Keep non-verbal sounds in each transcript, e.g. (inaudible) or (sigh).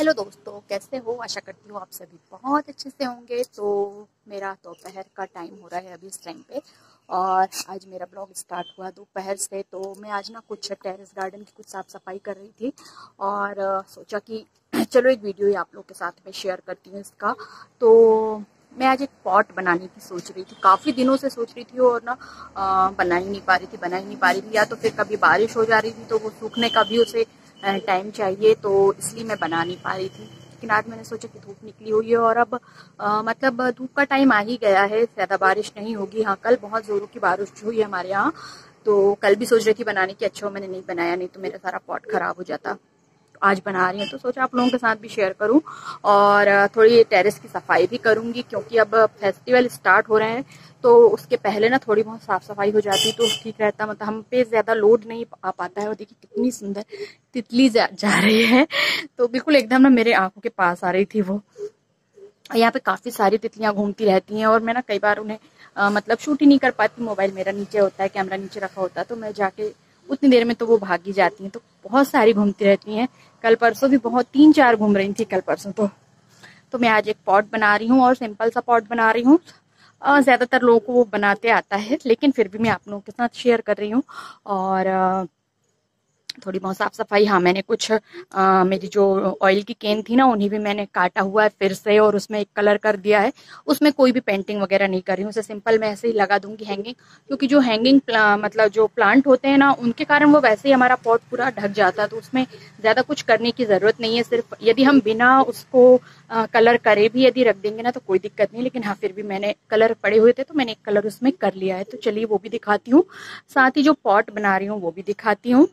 hello दोस्तों कैसे हो आशा करती हूँ आप सभी बहुत अच्छे से होंगे तो मेरा दोपहर का टाइम हो रहा है अभी इस टाइम पे और आज मेरा ब्लॉग स्टार्ट हुआ दोपहर से तो मैं आज ना कुछ टेरेस गार्डन की कुछ साफ सफाई कर रही थी और सोचा कि (clears throat) चलो एक वीडियो ही आप लोग के साथ में शेयर करती हूँ इसका तो मैं आज एक पॉट बनाने की सोच रही थी काफ़ी दिनों से सोच रही थी और ना बना ही नहीं पा रही थी बना ही नहीं पा रही थी या तो फिर कभी बारिश हो जा रही थी तो वो सूखने का भी उसे टाइम चाहिए तो इसलिए मैं बना नहीं पा रही थी लेकिन आज मैंने सोचा कि धूप निकली हुई है और अब आ, मतलब धूप का टाइम आ ही गया है ज़्यादा बारिश नहीं होगी हाँ कल बहुत ज़ोरों की बारिश हुई है हमारे यहाँ तो कल भी सोच रही थी बनाने की अच्छा हो मैंने नहीं बनाया नहीं तो मेरा सारा पॉट खराब हो जाता आज बना रही हूँ तो सोचा आप लोगों के साथ भी शेयर करूँ और थोड़ी टेरेस की सफाई भी करूँगी क्योंकि अब फेस्टिवल स्टार्ट हो रहे हैं तो उसके पहले ना थोड़ी बहुत साफ़ सफाई हो जाती तो ठीक रहता मतलब हम पे ज़्यादा लोड नहीं आ पाता है और देखिए कितनी सुंदर तितली जा, जा रही है तो बिल्कुल एकदम ना मेरे आंखों के पास आ रही थी वो यहाँ पे काफ़ी सारी तितलियाँ घूमती रहती हैं और मैं ना कई बार उन्हें आ, मतलब शूट ही नहीं कर पाती मोबाइल मेरा नीचे होता है कैमरा नीचे रखा होता है तो मैं जाके उतनी देर में तो वो भागी जाती हैं तो बहुत सारी घूमती रहती हैं कल परसों भी बहुत तीन चार घूम रही थी कल परसों तो तो मैं आज एक पॉट बना रही हूँ और सिंपल सा पॉट बना रही हूँ ज़्यादातर लोगों को वो बनाते आता है लेकिन फिर भी मैं आप लोगों के साथ शेयर कर रही हूँ और थोड़ी बहुत साफ सफाई हाँ मैंने कुछ आ, मेरी जो ऑयल की केन थी ना उन्हें भी मैंने काटा हुआ है फिर से और उसमें एक कलर कर दिया है उसमें कोई भी पेंटिंग वगैरह नहीं कर रही हूँ उसे सिंपल मैं ऐसे ही लगा दूंगी हैंगिंग क्योंकि जो हैंगिंग मतलब जो प्लांट होते हैं ना उनके कारण वो वैसे ही हमारा पॉट पूरा ढक जाता है तो उसमें ज़्यादा कुछ करने की ज़रूरत नहीं है सिर्फ यदि हम बिना उसको आ, कलर करे भी यदि रख देंगे ना तो कोई दिक्कत नहीं लेकिन हाँ फिर भी मैंने कलर पड़े हुए थे तो मैंने एक कलर उसमें कर लिया है तो चलिए वो भी दिखाती हूँ साथ ही जो पॉट बना रही हूँ वो भी दिखाती हूँ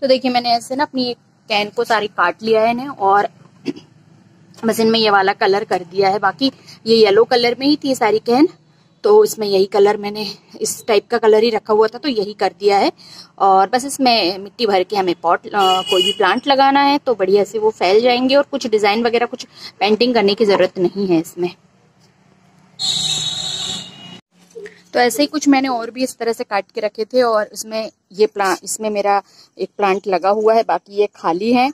तो देखिए मैंने ऐसे ना अपनी कैन को सारी काट लिया है ना और बस इनमें ये वाला कलर कर दिया है बाकी ये येलो कलर में ही थी सारी कैन तो इसमें यही कलर मैंने इस टाइप का कलर ही रखा हुआ था तो यही कर दिया है और बस इसमें मिट्टी भर के हमें पॉट कोई भी प्लांट लगाना है तो बढ़िया से वो फैल जाएंगे और कुछ डिज़ाइन वगैरह कुछ पेंटिंग करने की ज़रूरत नहीं है इसमें तो ऐसे ही कुछ मैंने और भी इस तरह से काट के रखे थे और इसमें ये प्लांट इसमें मेरा एक प्लांट लगा हुआ है बाकी ये खाली है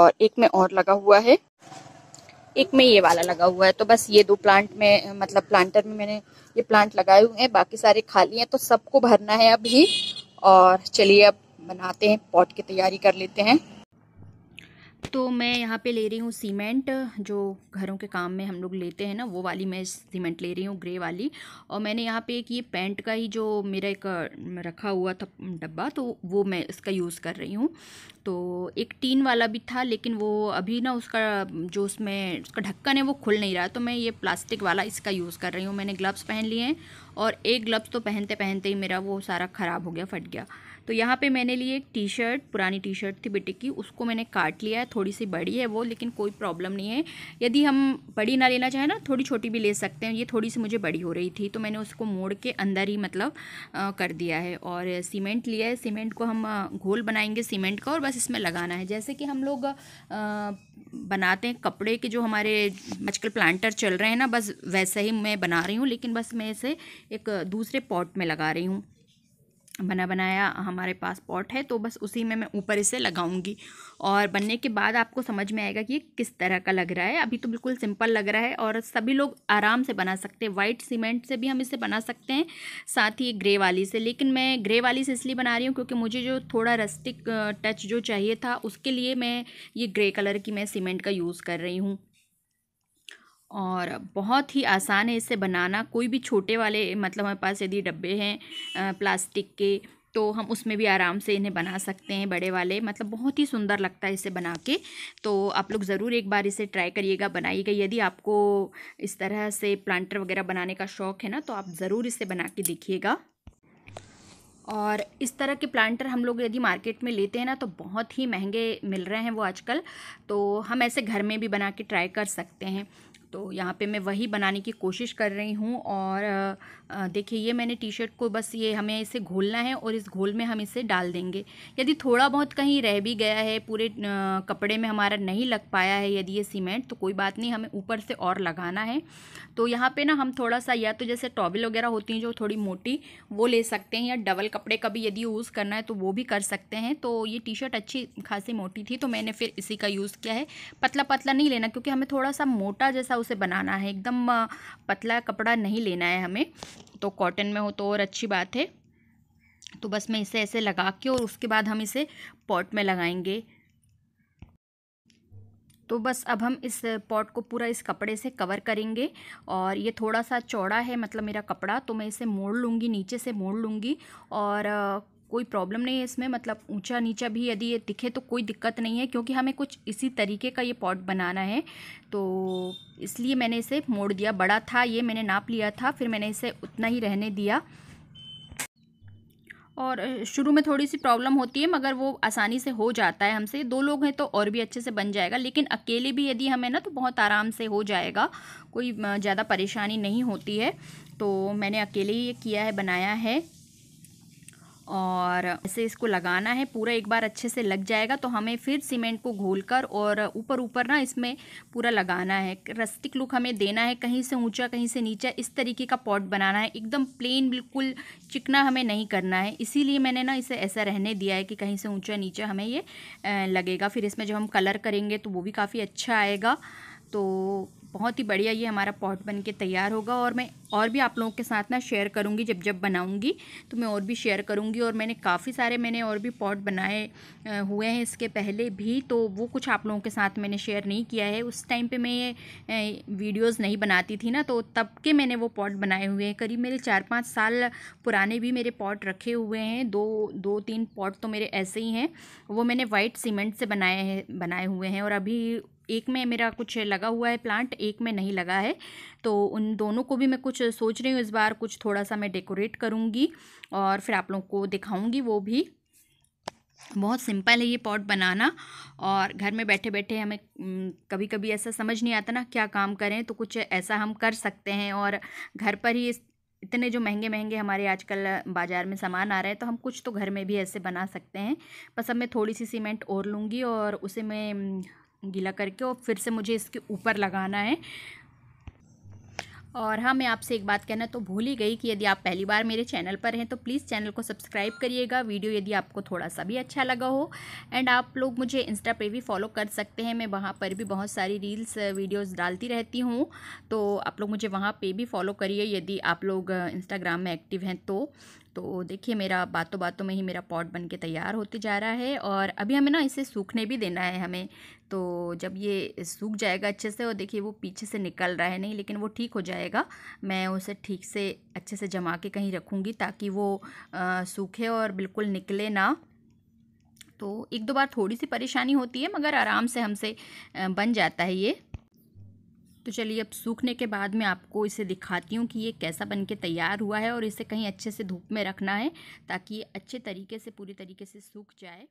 और एक में और लगा हुआ है एक में ये वाला लगा हुआ है तो बस ये दो प्लांट में मतलब प्लांटर में मैंने ये प्लांट लगाए हुए हैं बाकी सारे खाली हैं तो सबको भरना है अभी और चलिए अब बनाते हैं पॉट की तैयारी कर लेते हैं तो मैं यहाँ पे ले रही हूँ सीमेंट जो घरों के काम में हम लोग लेते हैं ना वो वाली मैं सीमेंट ले रही हूँ ग्रे वाली और मैंने यहाँ पे एक ये पेंट का ही जो मेरा एक रखा हुआ था डब्बा तो वो मैं इसका यूज़ कर रही हूँ तो एक टीन वाला भी था लेकिन वो अभी ना उसका जो उसमें उसका ढक्कन है वो खुल नहीं रहा तो मैं ये प्लास्टिक वाला इसका यूज़ कर रही हूँ मैंने ग्लव्स पहन लिए हैं और एक ग्लव्स तो पहनते पहनते ही मेरा वो सारा ख़राब हो गया फट गया तो यहाँ पे मैंने लिए एक टी शर्ट पुरानी टी शर्ट थी बेटे की उसको मैंने काट लिया है थोड़ी सी बड़ी है वो लेकिन कोई प्रॉब्लम नहीं है यदि हम बड़ी ना लेना चाहें ना थोड़ी छोटी भी ले सकते हैं ये थोड़ी सी मुझे बड़ी हो रही थी तो मैंने उसको मोड़ के अंदर ही मतलब आ, कर दिया है और सीमेंट लिया है सीमेंट को हम घोल बनाएंगे सीमेंट का और बस इसमें लगाना है जैसे कि हम लोग बनाते हैं कपड़े के जो हमारे आजकल प्लांटर चल रहे हैं ना बस वैसे ही मैं बना रही हूँ लेकिन बस मैं इसे एक दूसरे पॉट में लगा रही हूँ बना बनाया हमारे पास पॉट है तो बस उसी में मैं ऊपर इसे लगाऊंगी और बनने के बाद आपको समझ में आएगा कि ये किस तरह का लग रहा है अभी तो बिल्कुल सिंपल लग रहा है और सभी लोग आराम से बना सकते हैं वाइट सीमेंट से भी हम इसे बना सकते हैं साथ ही ग्रे वाली से लेकिन मैं ग्रे वाली से इसलिए बना रही हूँ क्योंकि मुझे जो थोड़ा रस्टिक टच जो चाहिए था उसके लिए मैं ये ग्रे कलर की मैं सीमेंट का यूज़ कर रही हूँ और बहुत ही आसान है इसे बनाना कोई भी छोटे वाले मतलब हमारे पास यदि डब्बे हैं प्लास्टिक के तो हम उसमें भी आराम से इन्हें बना सकते हैं बड़े वाले मतलब बहुत ही सुंदर लगता है इसे बना के तो आप लोग ज़रूर एक बार इसे ट्राई करिएगा बनाइएगा यदि आपको इस तरह से प्लांटर वगैरह बनाने का शौक़ है ना तो आप ज़रूर इसे बना के देखिएगा और इस तरह के प्लांटर हम लोग यदि मार्केट में लेते हैं ना तो बहुत ही महंगे मिल रहे हैं वो आजकल तो हम ऐसे घर में भी बना के ट्राई कर सकते हैं तो यहाँ पे मैं वही बनाने की कोशिश कर रही हूँ और देखिए ये मैंने टी शर्ट को बस ये हमें इसे घोलना है और इस घोल में हम इसे डाल देंगे यदि थोड़ा बहुत कहीं रह भी गया है पूरे कपड़े में हमारा नहीं लग पाया है यदि ये सीमेंट तो कोई बात नहीं हमें ऊपर से और लगाना है तो यहाँ पर ना हम थोड़ा सा या तो जैसे टॉबिल वगैरह होती हैं जो थोड़ी मोटी वो ले सकते हैं या डबल कपड़े का भी यदि यूज़ करना है तो वो भी कर सकते हैं तो ये टी शर्ट अच्छी खासी मोटी थी तो मैंने फिर इसी का यूज़ किया है पतला पतला नहीं लेना क्योंकि हमें थोड़ा सा मोटा जैसा उसे बनाना है एकदम पतला कपड़ा नहीं लेना है हमें तो कॉटन में हो तो और अच्छी बात है तो बस मैं इसे ऐसे लगा के और उसके बाद हम इसे पॉट में लगाएंगे तो बस अब हम इस पॉट को पूरा इस कपड़े से कवर करेंगे और ये थोड़ा सा चौड़ा है मतलब मेरा कपड़ा तो मैं इसे मोड़ लूँगी नीचे से मोड़ लूँगी और कोई प्रॉब्लम नहीं है इसमें मतलब ऊंचा नीचा भी यदि ये दिखे तो कोई दिक्कत नहीं है क्योंकि हमें कुछ इसी तरीके का ये पॉट बनाना है तो इसलिए मैंने इसे मोड़ दिया बड़ा था ये मैंने नाप लिया था फिर मैंने इसे उतना ही रहने दिया और शुरू में थोड़ी सी प्रॉब्लम होती है मगर वो आसानी से हो जाता है हमसे दो लोग हैं तो और भी अच्छे से बन जाएगा लेकिन अकेले भी यदि हमें ना तो बहुत आराम से हो जाएगा कोई ज़्यादा परेशानी नहीं होती है तो मैंने अकेले ही ये किया है बनाया है और ऐसे इसको लगाना है पूरा एक बार अच्छे से लग जाएगा तो हमें फिर सीमेंट को घोलकर और ऊपर ऊपर ना इसमें पूरा लगाना है रस्टिक लुक हमें देना है कहीं से ऊंचा कहीं से नीचा इस तरीके का पॉट बनाना है एकदम प्लेन बिल्कुल चिकना हमें नहीं करना है इसीलिए मैंने ना इसे ऐसा रहने दिया है कि कहीं से ऊंचा नीचा हमें ये लगेगा फिर इसमें जब हम कलर करेंगे तो वो भी काफ़ी अच्छा आएगा तो बहुत ही बढ़िया ये हमारा पॉट बन के तैयार होगा और मैं और भी आप लोगों के साथ ना शेयर करूँगी जब जब बनाऊँगी तो मैं और भी शेयर करूँगी और मैंने काफ़ी सारे मैंने और भी पॉट बनाए हुए हैं इसके पहले भी तो वो कुछ आप लोगों के साथ मैंने शेयर नहीं किया है उस टाइम पे मैं ये वीडियोस नहीं बनाती थी ना तो तब के मैंने वो पॉट बनाए हुए हैं करीब मेरे चार पाँच साल पुराने भी मेरे पॉट रखे हुए हैं दो दो तीन पॉट तो मेरे ऐसे ही हैं वो मैंने वाइट सीमेंट से बनाए हैं बनाए हुए हैं और अभी एक में मेरा कुछ लगा हुआ है प्लांट एक में नहीं लगा है तो उन दोनों को भी मैं कुछ सोच रही हूँ इस बार कुछ थोड़ा सा मैं डेकोरेट करूँगी और फिर आप लोगों को दिखाऊँगी वो भी बहुत सिंपल है ये पॉट बनाना और घर में बैठे बैठे हमें कभी कभी ऐसा समझ नहीं आता ना क्या काम करें तो कुछ ऐसा हम कर सकते हैं और घर पर ही इतने जो महंगे महंगे हमारे आजकल बाज़ार में सामान आ रहे हैं तो हम कुछ तो घर में भी ऐसे बना सकते हैं बस अब मैं थोड़ी सी सीमेंट और लूँगी और उसे मैं गीला करके और फिर से मुझे इसके ऊपर लगाना है और हाँ मैं आपसे एक बात कहना तो भूल ही गई कि यदि आप पहली बार मेरे चैनल पर हैं तो प्लीज़ चैनल को सब्सक्राइब करिएगा वीडियो यदि आपको थोड़ा सा भी अच्छा लगा हो एंड आप लोग मुझे इंस्टा पे भी फॉलो कर सकते हैं मैं वहाँ पर भी बहुत सारी रील्स वीडियोस डालती रहती हूँ तो आप लोग मुझे वहाँ पर भी फॉलो करिए यदि आप लोग इंस्टाग्राम में एक्टिव हैं तो तो देखिए मेरा बातों बातों में ही मेरा पॉट बन के तैयार होते जा रहा है और अभी हमें ना इसे सूखने भी देना है हमें तो जब ये सूख जाएगा अच्छे से और देखिए वो पीछे से निकल रहा है नहीं लेकिन वो ठीक हो जाएगा मैं उसे ठीक से अच्छे से जमा के कहीं रखूँगी ताकि वो सूखे और बिल्कुल निकले ना तो एक दो बार थोड़ी सी परेशानी होती है मगर आराम से हमसे बन जाता है ये तो चलिए अब सूखने के बाद मैं आपको इसे दिखाती हूँ कि ये कैसा बन के तैयार हुआ है और इसे कहीं अच्छे से धूप में रखना है ताकि ये अच्छे तरीके से पूरी तरीके से सूख जाए